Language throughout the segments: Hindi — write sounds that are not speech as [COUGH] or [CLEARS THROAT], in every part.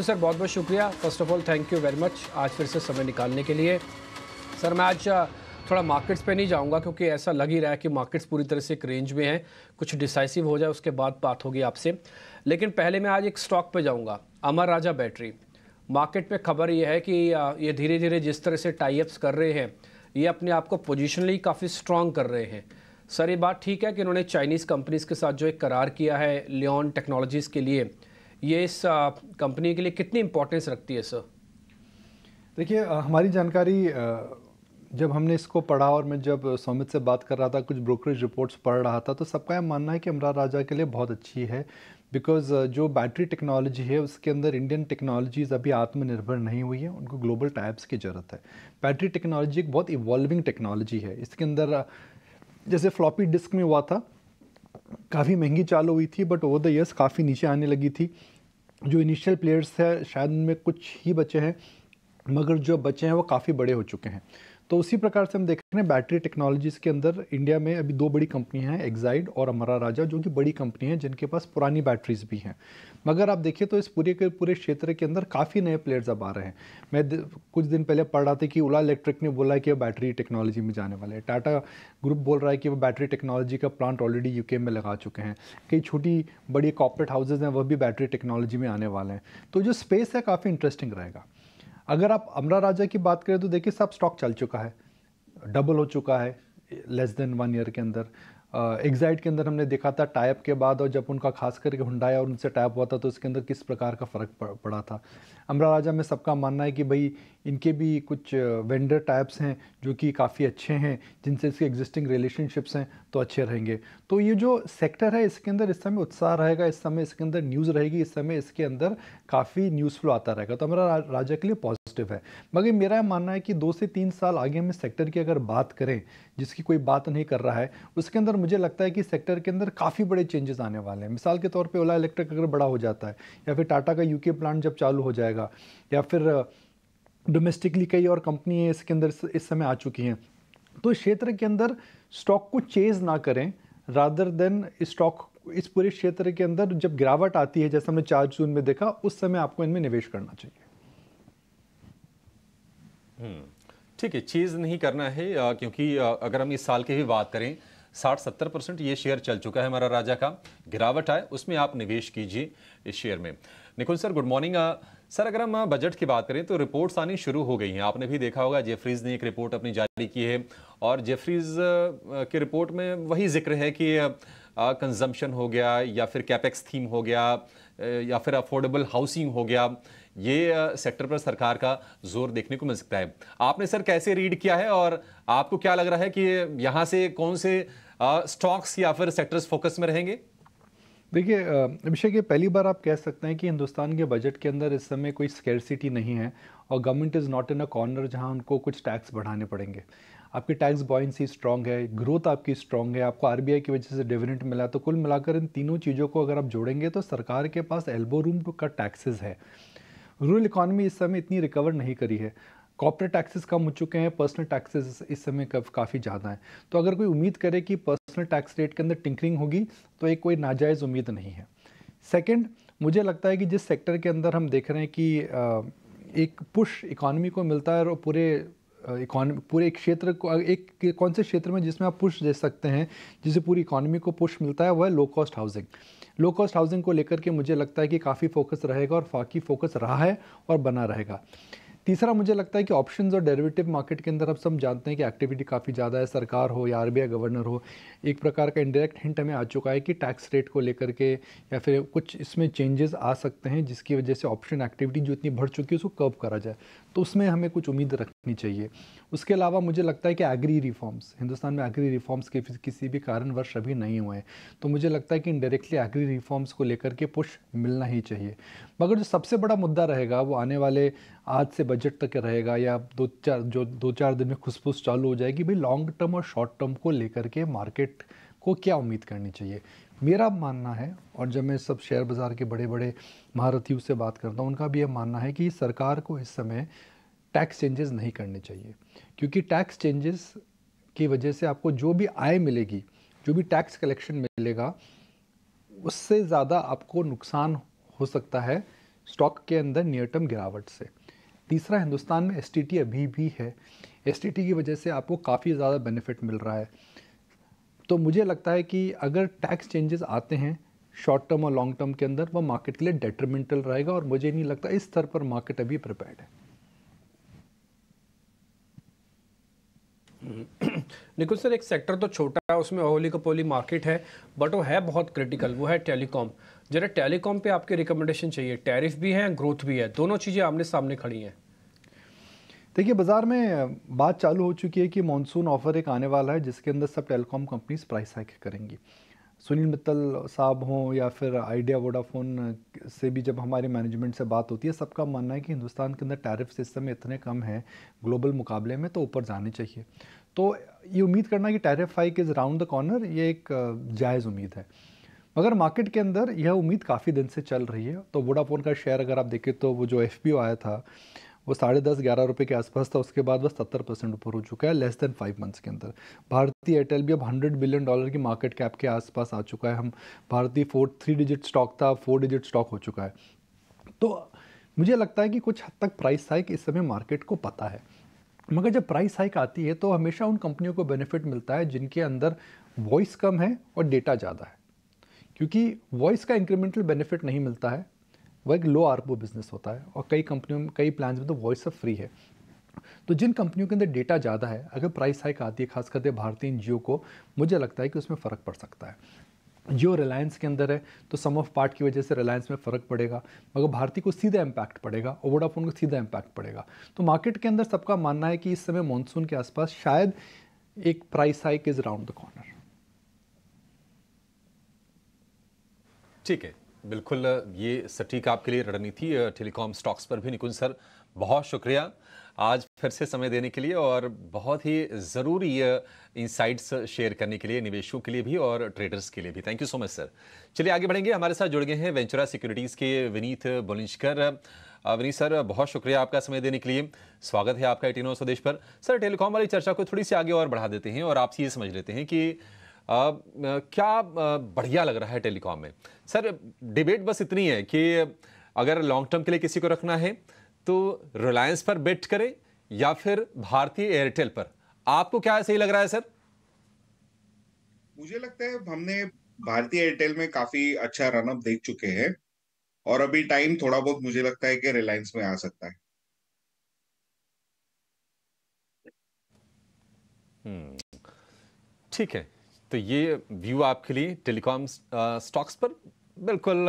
सर बहुत बहुत शुक्रिया first of all thank you very much आज फिर से समय निकालने के लिए सर मैं आज थोड़ा मार्केट्स पे नहीं जाऊंगा क्योंकि ऐसा लग ही रहा है कि मार्केट्स पूरी तरह से एक रेंज में हैं कुछ डिसाइसिव हो जाए उसके बाद बात होगी आपसे लेकिन पहले मैं आज एक स्टॉक पे जाऊंगा अमर राजा बैटरी मार्केट में खबर यह है कि ये धीरे धीरे जिस तरह से टाइप्स कर रहे हैं ये अपने आप को पोजिशनली काफ़ी स्ट्रांग कर रहे हैं सर ये बात ठीक है कि इन्होंने चाइनीज़ कंपनीज़ के साथ जो एक करार किया है लियोन टेक्नोलॉजीज़ के लिए ये इस कंपनी के लिए कितनी इम्पोर्टेंस रखती है सर देखिए हमारी जानकारी जब हमने इसको पढ़ा और मैं जब सौमित से बात कर रहा था कुछ ब्रोकरेज रिपोर्ट्स पढ़ रहा था तो सबका यह मानना है कि अमरा राजा के लिए बहुत अच्छी है बिकॉज जो बैटरी टेक्नोलॉजी है उसके अंदर इंडियन टेक्नोलॉजीज़ अभी आत्मनिर्भर नहीं हुई है उनको ग्लोबल टाइप्स की ज़रूरत है बैटरी टेक्नोलॉजी एक बहुत इवॉल्विंग टेक्नोलॉजी है इसके अंदर जैसे फ्लॉपी डिस्क में हुआ था काफ़ी महंगी चालू हुई थी बट ओवर द ईयर्स काफ़ी नीचे आने लगी थी जो इनिशियल प्लेयर्स है शायद उनमें कुछ ही बचे हैं मगर जो बचे हैं वो काफ़ी बड़े हो चुके हैं तो उसी प्रकार से हम देख रहे हैं बैटरी टेक्नोलॉजीज़ के अंदर इंडिया में अभी दो बड़ी कंपनियां हैं एग्जाइड और अमरा राजा जो कि बड़ी कंपनी है जिनके पास पुरानी बैटरीज भी हैं मगर आप देखिए तो इस पूरे के पूरे क्षेत्र के अंदर काफ़ी नए प्लेयर्स अब आ रहे हैं मैं कुछ दिन पहले पढ़ रहा था कि ओला इलेक्ट्रिक ने बोला है कि बैटरी टेक्नोलॉजी में जाने वाले हैं टाटा ग्रुप बोल रहा है कि वो बैटरी टेक्नोलॉजी का प्लांट ऑलरेडी यूके में लगा चुके हैं कई छोटी बड़ी कॉपरेट हाउसेज हैं वह भी बैटरी टेक्नोलॉजी में आने वाले हैं तो जो स्पेस है काफ़ी इंटरेस्टिंग रहेगा अगर आप अमरा राजा की बात करें तो देखिए सब स्टॉक चल चुका है डबल हो चुका है लेस देन वन ईयर के अंदर एग्जाइट के अंदर हमने देखा था टाइप के बाद और जब उनका खास करके हुंडाया और उनसे टाइप हुआ था तो इसके अंदर किस प्रकार का फ़र्क पड़ा था अमरा राजा में सबका मानना है कि भाई इनके भी कुछ वेंडर टाइप्स हैं जो कि काफ़ी अच्छे हैं जिनसे इसके एग्जिस्टिंग रिलेशनशिप्स हैं तो अच्छे रहेंगे तो ये जो सेक्टर है इसके अंदर इस समय उत्साह रहेगा इस समय इसके अंदर न्यूज़ रहेगी इस समय इसके अंदर काफ़ी न्यूज़ फ्लो आता रहेगा तो अमरा राजा के लिए पॉजिटिव है मगर मेरा मानना है कि दो से तीन साल आगे हम इस सेक्टर की अगर बात करें जिसकी कोई बात नहीं कर रहा है उसके अंदर मुझे लगता है कि सेक्टर के अंदर काफ़ी बड़े चेंजेस आने वाले हैं मिसाल के तौर पे ओला इलेक्ट्रिक अगर बड़ा हो जाता है या फिर टाटा का यूके प्लांट जब चालू हो जाएगा या फिर डोमेस्टिकली कई और कंपनी इसके अंदर इस समय आ चुकी हैं तो क्षेत्र के अंदर स्टॉक को चेज़ ना करें रादर देन स्टॉक इस पूरे क्षेत्र के अंदर जब गिरावट आती है जैसे हमने चार जून में देखा उस समय आपको इनमें निवेश करना चाहिए हम्म, ठीक है चीज़ नहीं करना है क्योंकि अगर हम इस साल की भी बात करें साठ सत्तर परसेंट ये शेयर चल चुका है हमारा राजा का गिरावट आए उसमें आप निवेश कीजिए इस शेयर में Nikul sir good morning sir अगर हम बजट की बात करें तो रिपोर्ट्स आनी शुरू हो गई हैं आपने भी देखा होगा जेफरीज ने एक रिपोर्ट अपनी जारी की है और जेफरीज की रिपोर्ट में वही जिक्र है कि कंजम्पशन हो गया या फिर कैपेक्स थीम हो गया या फिर अफोर्डेबल हाउसिंग हो गया ये सेक्टर पर सरकार का जोर देखने को मिल सकता है आपने सर कैसे रीड किया है और आपको क्या लग रहा है कि यहाँ से कौन से स्टॉक्स या फिर सेक्टर्स फोकस में रहेंगे देखिए अभिषेक ये पहली बार आप कह सकते हैं कि हिंदुस्तान के बजट के अंदर इस समय कोई स्केरसिटी नहीं है और government is not in a corner जहां उनको कुछ टैक्स बढ़ाने पड़ेंगे आपकी टैक्स बॉइंसी स्ट्रांग है ग्रोथ आपकी स्ट्रांग है आपको आरबीआई की वजह से डिविडेंट मिला तो कुल मिलाकर इन तीनों चीज़ों को अगर आप जोड़ेंगे तो सरकार के पास एल्बो रूम टू टैक्सेज है रूरल इकोनॉमी इस समय इतनी रिकवर नहीं करी है कॉपरेट टैक्सेस कम हो चुके हैं पर्सनल टैक्सेस इस समय काफ़ी ज़्यादा हैं तो अगर कोई उम्मीद करे कि पर्सनल टैक्स रेट के अंदर टिंकरिंग होगी तो एक कोई नाजायज़ उम्मीद नहीं है सेकेंड मुझे लगता है कि जिस सेक्टर के अंदर हम देख रहे हैं कि एक पुश इकॉनमी को मिलता है और पूरे इकॉनमी पूरे एक क्षेत्र को एक कौन से क्षेत्र में जिसमें आप पुश दे सकते हैं जिसे पूरी इकॉनमी को पुश मिलता है वह low cost housing low cost housing को लेकर के मुझे लगता है कि काफ़ी फोकस रहेगा और फाकी फोकस रहा है और बना रहेगा तीसरा मुझे लगता है कि ऑप्शन और डेरिवेटिव मार्केट के अंदर अब सब जानते हैं कि एक्टिविटी काफ़ी ज़्यादा है सरकार हो या आर गवर्नर हो एक प्रकार का इंडायरेक्ट हिंट हमें आ चुका है कि टैक्स रेट को लेकर के या फिर कुछ इसमें चेंजेस आ सकते हैं जिसकी वजह से ऑप्शन एक्टिविटी जो इतनी बढ़ चुकी है उसको कब करा जाए तो उसमें हमें कुछ उम्मीद रखनी चाहिए उसके अलावा मुझे लगता है कि एग्री रिफॉर्म्स हिंदुस्तान में एग्री रिफॉर्म्स के किसी भी कारणवश अभी नहीं हुए हैं तो मुझे लगता है कि इनडायरेक्टली एग्री रिफॉर्म्स को लेकर के पुश मिलना ही चाहिए मगर जो सबसे बड़ा मुद्दा रहेगा वो आने वाले आज से बजट तक रहेगा या दो चार जो दो चार दिन में खुशफुश चालू हो जाएगी भाई लॉन्ग टर्म और शॉर्ट टर्म को लेकर के मार्केट को क्या उम्मीद करनी चाहिए मेरा मानना है और जब मैं सब शेयर बाज़ार के बड़े बड़े महारथियों से बात करता हूँ उनका भी यह मानना है कि सरकार को इस समय टैक्स चेंजेस नहीं करने चाहिए क्योंकि टैक्स चेंजेस की वजह से आपको जो भी आय मिलेगी जो भी टैक्स कलेक्शन मिलेगा उससे ज़्यादा आपको नुकसान हो सकता है स्टॉक के अंदर नियर टर्म गिरावट से तीसरा हिंदुस्तान में एस अभी भी है एस की वजह से आपको काफ़ी ज़्यादा बेनिफिट मिल रहा है तो मुझे लगता है कि अगर टैक्स चेंजेस आते हैं शॉर्ट टर्म और लॉन्ग टर्म के अंदर वह मार्केट के लिए डेट्रीमेंटल रहेगा और मुझे नहीं लगता इस स्तर पर मार्केट अभी प्रिपेयर्ड है [CLEARS THROAT] निकुल सर एक सेक्टर तो छोटा है उसमें ओहली कपोली मार्केट है बट वो है बहुत क्रिटिकल वो है टेलीकॉम जरा टेलीकॉम पे आपके रिकमेंडेशन चाहिए टैरिफ भी है ग्रोथ भी है दोनों चीज़ें आमने सामने खड़ी हैं देखिए बाज़ार में बात चालू हो चुकी है कि मानसून ऑफ़र एक आने वाला है जिसके अंदर सब टेलीकॉम कंपनीज प्राइस हाइक करेंगी सुनील मित्तल साहब हों या फिर आइडिया वोडाफोन से भी जब हमारे मैनेजमेंट से बात होती है सबका मानना है कि हिंदुस्तान के अंदर टैरिफ सिस्टम इतने कम हैं ग्लोबल मुकाबले में तो ऊपर जाने चाहिए तो ये उम्मीद करना कि tariff hike is round the corner ये एक जायज़ उम्मीद है मगर मार्केट के अंदर यह उम्मीद काफ़ी दिन से चल रही है तो वोडाफोन का शेयर अगर आप देखें तो वो जो एफ आया था वो साढ़े दस ग्यारह रुपये के आसपास था उसके बाद वह सत्तर परसेंट ऊपर हो चुका है लेस देन फाइव मंथ्स के अंदर भारतीय एयरटेल भी अब हंड्रेड बिलियन डॉलर की मार्केट कैप के आसपास आ चुका है हम Bharti four three digit stock था फोर डिजिट स्टॉक हो चुका है तो मुझे लगता है कि कुछ हद तक प्राइस हाइक इस समय मार्केट को पता है मगर जब प्राइस हाइक आती है तो हमेशा उन कंपनियों को बेनिफिट मिलता है जिनके अंदर वॉइस कम है और डेटा ज़्यादा है क्योंकि वॉइस का इंक्रीमेंटल बेनिफिट नहीं मिलता है वह एक लो आरपो बिजनेस होता है और कई कंपनियों में कई प्लान्स में तो वॉइस सब फ्री है तो जिन कंपनियों के अंदर डेटा ज़्यादा है अगर प्राइस हाइक आती है खास करके भारतीय एन को मुझे लगता है कि उसमें फ़र्क पड़ सकता है जियो रिलायंस के अंदर है तो सम ऑफ पार्ट की वजह से रिलायंस में फ़र्क पड़ेगा मगर भारतीय को सीधा इम्पैक्ट पड़ेगा और वोडाफोन को सीधा इम्पैक्ट पड़ेगा तो मार्केट के अंदर सबका मानना है कि इस समय मानसून के आसपास शायद एक price hike is round the corner ठीक है बिल्कुल ये सटीक आपके लिए रणनीति टेलीकॉम स्टॉक्स पर भी निकुंज सर बहुत शुक्रिया आज फिर से समय देने के लिए और बहुत ही ज़रूरी इंसाइट्स शेयर करने के लिए निवेशकों के लिए भी और ट्रेडर्स के लिए भी thank you so much sir चलिए आगे बढ़ेंगे हमारे साथ जुड़ गए हैं वेंचुरा सिक्योरिटीज़ के विनीत बोलिंचकर विनीत सर बहुत शुक्रिया आपका समय देने के लिए स्वागत है आपका एटीनो स्वदेश पर सर टेलीकॉम वाली चर्चा को थोड़ी सी आगे और बढ़ा देते हैं और आपसे ये समझ लेते हैं कि क्या बढ़िया लग रहा है टेलीकॉम में सर डिबेट बस इतनी है कि अगर लॉन्ग टर्म के लिए किसी को रखना है तो रिलायंस पर बेट करें या फिर भारतीय एयरटेल पर आपको क्या सही लग रहा है सर मुझे लगता है हमने भारतीय एयरटेल में काफी अच्छा रनअप देख चुके हैं और अभी टाइम थोड़ा बहुत मुझे लगता है कि रिलायंस में आ सकता है हम्म, ठीक है तो ये व्यू आपके लिए टेलीकॉम स्टॉक्स uh, पर बिल्कुल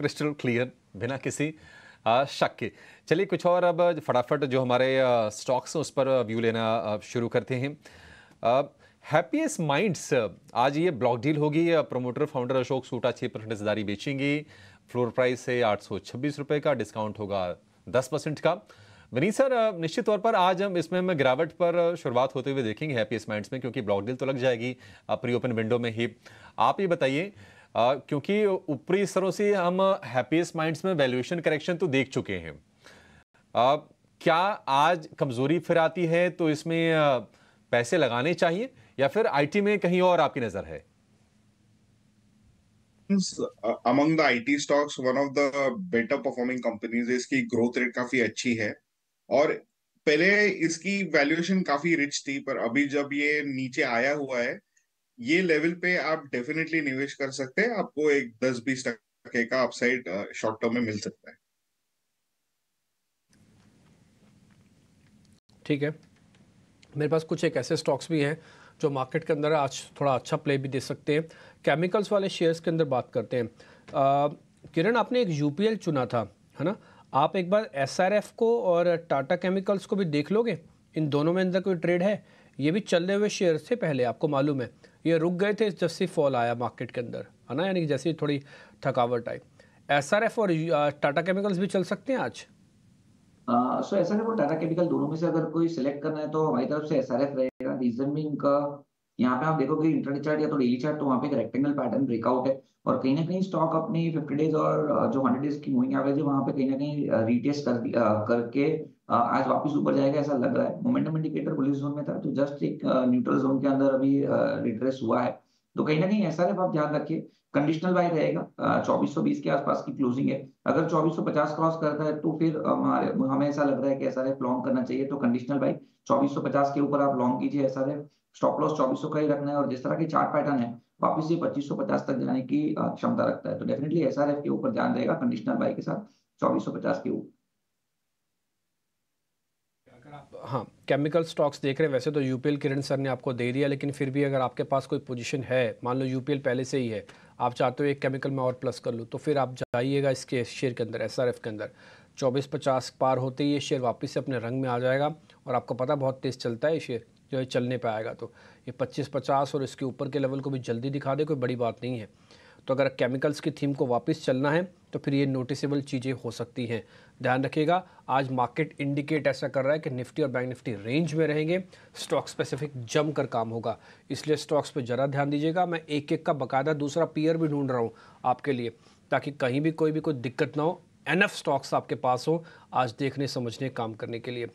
क्रिस्टल uh, क्लियर बिना किसी uh, शक के चलिए कुछ और अब फटाफट जो हमारे स्टॉक्स हैं उस पर व्यू लेना शुरू करते हैं हैप्पीएस्ट माइंड्स आज ये ब्लॉक डील होगी प्रमोटर फाउंडर अशोक सूटा छः परसेंट हिस्सेदारी बेचेंगे फ्लोर प्राइस है आठ सौ छब्बीस रुपये का डिस्काउंट होगा दस परसेंट का विनीत सर निश्चित तौर पर आज हम इसमें हमें गिरावट पर शुरुआत होते हुए देखेंगे हैप्पीएस्ट माइंड्स में क्योंकि ब्लॉक डील तो लग जाएगी प्री ओपन विंडो में ही आप ये बताइए क्योंकि ऊपरी स्तरों से हम हैप्पीएस्ट माइंड्स में वैल्यूएशन करेक्शन तो देख चुके हैं क्या आज कमजोरी फिर आती है तो इसमें पैसे लगाने चाहिए या फिर आईटी में कहीं और आपकी नजर है among the IT stocks, one of the better performing companies is की growth rate काफी अच्छी है और पहले इसकी वैल्यूएशन काफी रिच थी पर अभी जब ये नीचे आया हुआ है ये लेवल पे आप डेफिनेटली निवेश कर सकते हैं आपको एक दस बीस टके का अपसाइड शॉर्ट टर्म में मिल सकता है ठीक है मेरे पास कुछ एक ऐसे स्टॉक्स भी हैं जो मार्केट के अंदर आज थोड़ा अच्छा प्ले भी दे सकते हैं केमिकल्स वाले शेयर्स के अंदर बात करते हैं किरण आपने एक यूपीएल चुना था है ना आप एक बार एस को और टाटा केमिकल्स को भी देख लोगे इन दोनों में अंदर कोई ट्रेड है ये भी चलने हुए शेयर से पहले आपको मालूम है ये रुक गए थे जब से फॉल आया मार्केट के अंदर है ना यानी जैसे थोड़ी थकावट आई एस और टाटा केमिकल्स भी चल सकते हैं आज सो एस आर एफ और टाटा केमिकल दोनों में से अगर कोई सिलेक्ट करना है तो हमारी तरफ से एस आर एफ रहेगा रीजन भी इनका यहाँ पे आप देखोगे इंटरडे चार्ट या तो डेली चार्ट तो वहाँ पे एक रेक्टेंगल पैटर्न ब्रेकआउट है और कहीं ना कहीं स्टॉक अपनी फिफ्टी डेज और जो हंड्रेड डेज की मूविंग एवरेज है वहाँ पे कहीं ना कहीं रिटेस्ट कर करके आज वापस ऊपर जाएगा ऐसा लग रहा है मोमेंटम इंडिकेटर बुलिस जोन में था तो जस्ट एक न्यूट्रल जोन के अंदर अभी रिट्रेस हुआ है तो कहीं ना कहीं ऐसा है आप ध्यान रखिए कंडीशनल बाय रहेगा चौबीस के आसपास की क्लोजिंग है अगर चौबीस क्रॉस करता है तो फिर हमारे हमें ऐसा लग रहा है कि ऐसा लॉन्ग करना चाहिए तो कंडीशनल बाय चौबीस के ऊपर आप लॉन्ग कीजिए ऐसा स्टॉप लॉस चौबीस का ही रखना है और जिस तरह के चार्ट पैटर्न है वापस ये 2550 तक जाने की क्षमता रखता है तो डेफिनेटली एस के ऊपर ध्यान रहेगा कंडीशनल बाई के साथ 2450 के ऊपर हाँ केमिकल स्टॉक्स देख रहे हैं वैसे तो यूपीएल किरण सर ने आपको दे दिया लेकिन फिर भी अगर आपके पास कोई पोजीशन है मान लो यूपीएल पहले से ही है आप चाहते हो एक केमिकल में और प्लस कर लूँ तो फिर आप जाइएगा इसके शेयर के अंदर एसआरएफ के अंदर चौबीस पचास पार होते ही ये शेयर वापस से अपने रंग में आ जाएगा और आपको पता बहुत तेज़ चलता है ये शेयर जो है चलने पर आएगा तो ये पच्चीस पचास और इसके ऊपर के लेवल को भी जल्दी दिखा दे कोई बड़ी बात नहीं है तो अगर केमिकल्स की थीम को वापस चलना है तो फिर ये नोटिसेबल चीज़ें हो सकती हैं ध्यान रखिएगा आज मार्केट इंडिकेट ऐसा कर रहा है कि निफ्टी और बैंक निफ्टी रेंज में रहेंगे स्टॉक स्पेसिफिक जम कर काम होगा इसलिए स्टॉक्स पे ज़रा ध्यान दीजिएगा मैं एक एक का बकायदा दूसरा पीयर भी ढूंढ रहा हूँ आपके लिए ताकि कहीं भी कोई भी कोई दिक्कत ना हो एनएफ स्टॉक्स आपके पास हो आज देखने समझने काम करने के लिए